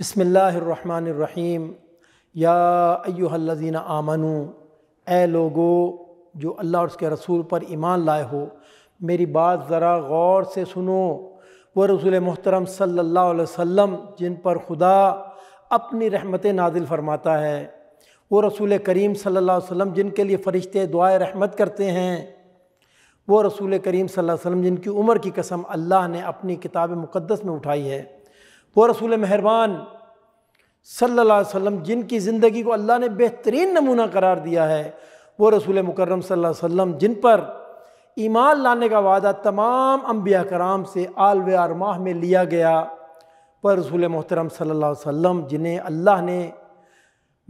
बसमीम या अयुहल्लिन आमनु ए लोगो जो अल्लाह और उसके रसूल पर ईमान लाए हो मेरी बात ज़रा गौर से सुनो वह रसूल मोहतरम सल्ला वम जिन पर खुदा अपनी रहमत नाजिल फ़रमाता है वो रसूल करीम सल्ला जिन के लिए फ़रिश्ते दुआ रहमत करते हैं वो रसूल करीम सल्लल्लाहु अलैहि जिनकी उम्र की कसम अल्लाह ने अपनी किताब मुक़दस में उठाई है वो रसूल मेहरबान सल्ला वम जिनकी ज़िंदगी को अल्लाह ने बेहतरीन नमूना करार दिया है वो रसूल मुकर्रम सल्लल्लाहु अलैहि वसल्लम जिन पर ईमान लाने का वादा तमाम अम्बिया कराम से आलव आरमाह में लिया गया पर रसूल मोहतरम सल्ला वम जिन्हें अल्लाह ने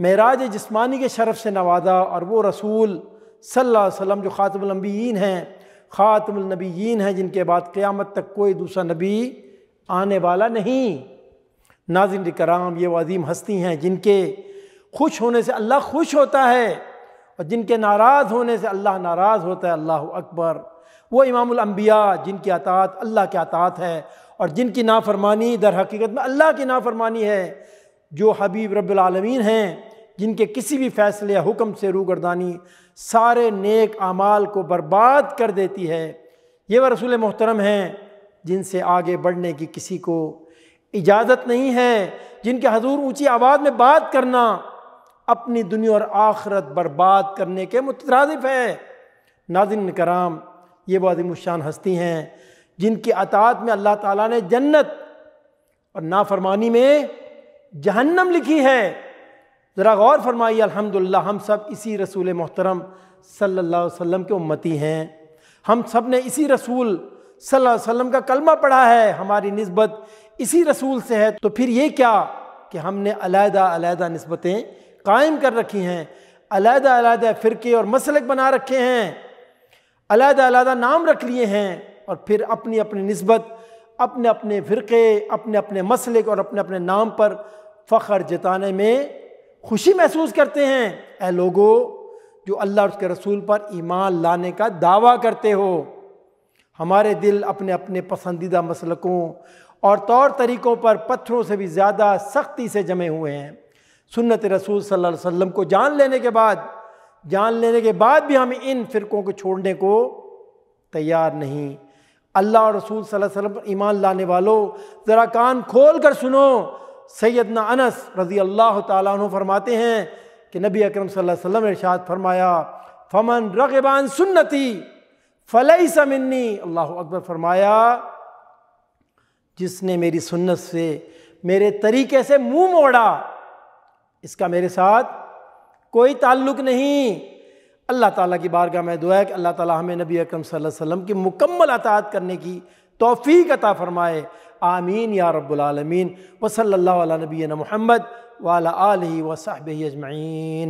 महराज जिस्मानी के शरफ़ से नवाजा और वो रसूल सल्ला वम जो ख़ातमनबीन हैं ख़ातमनबीन हैं जिनके बाद क़्यामत तक कोई दूसरा नबी आने वाला नहीं नाजिन कराम ये वजीम हस्ती हैं जिनके खुश होने से अल्लाह खुश होता है और जिनके नाराज़ होने से अल्लाह नाराज़ होता है अल्लाह अकबर वो इमामबिया जिनकी अतात अल्लाह के अतात है और जिनकी नाफरमानी दर हकीकत में अल्लाह की नाफरमानी है जो हबीब रबालमीन हैं जिनके किसी भी फैसले या हुक्म से रूगरदानी सारे नेक आमाल को बर्बाद कर देती है ये वह रसूल मोहतरम हैं जिनसे आगे बढ़ने की किसी को इजाज़त नहीं है जिनके हजूर ऊंची आवाज़ में बात करना अपनी दुनिया और आखरत बर्बाद करने के मुतरफ़ है नाजिन कराम ये बहुत मुशान हस्ती हैं जिनकी अतात में अल्लाह ताला ने जन्नत और नाफरमानी में जहन्नम लिखी है ज़रा गौर फरमाइए अल्हम्दुलिल्लाह हम सब इसी रसूल मोहतरम सल्लल्लाहु अलैहि वसल्लम के उम्मती हैं हम सब ने इसी रसूल सल्लल्लाहु अलैहि वसल्लम का कलमा पढ़ा है हमारी नस्बत इसी रसूल से है तो फिर ये क्या कि हमने अलहदा अलहदा नस्बतें कायम कर रखी हैं अलहदा अलहदा फ़िरके और मसलक बना रखे हैं अलहदा अलहदा नाम रख लिए हैं और फिर अपनी अपनी नस्बत अपने अपने फ़िरके अपने अपने मसलक और अपने अपने नाम पर फ़ख्र जताने में खुशी महसूस करते हैं ए लोगो जो अल्लाह और उसके रसूल पर ईमान लाने का दावा करते हो हमारे दिल अपने अपने पसंदीदा मसलकों और तौर तरीक़ों पर पत्थरों से भी ज़्यादा सख्ती से जमे हुए हैं सुन्नत रसूल सल्लल्लाहु अलैहि वसल्लम को जान लेने के बाद जान लेने के बाद भी हम इन फ़िरक़ों को छोड़ने को तैयार नहीं अल्लाह और रसूल सल्लल्लाहु अलैहि वसल्लम ईमान लाने वालों ज़रा कान खोल कर सुनो सैदना अनस रज़ी अल्लाह तु फरमाते हैं कि नबी अकरम सल्लल्लाहु अलैहि वसल्लम इरशाद फरमाया फमन रगबान सुन्नती फ़लई समन्नी अल्लाह अकबर फरमाया जिसने मेरी सुन्नत से मेरे तरीके से मुंह मोड़ा इसका मेरे साथ कोई ताल्लुक नहीं अल्लाह ताला की बारगाह में दुआ कि अल्लाह ताला हमें नबी अकरम सल्लल्लाहु अलैहि वसल्लम की मुकम्मल अतात करने की तौफीक अता फ़रमाए आमीन या रब्लमीन व सल्ला नबीन महमद वाला आलही व साहब अजमैन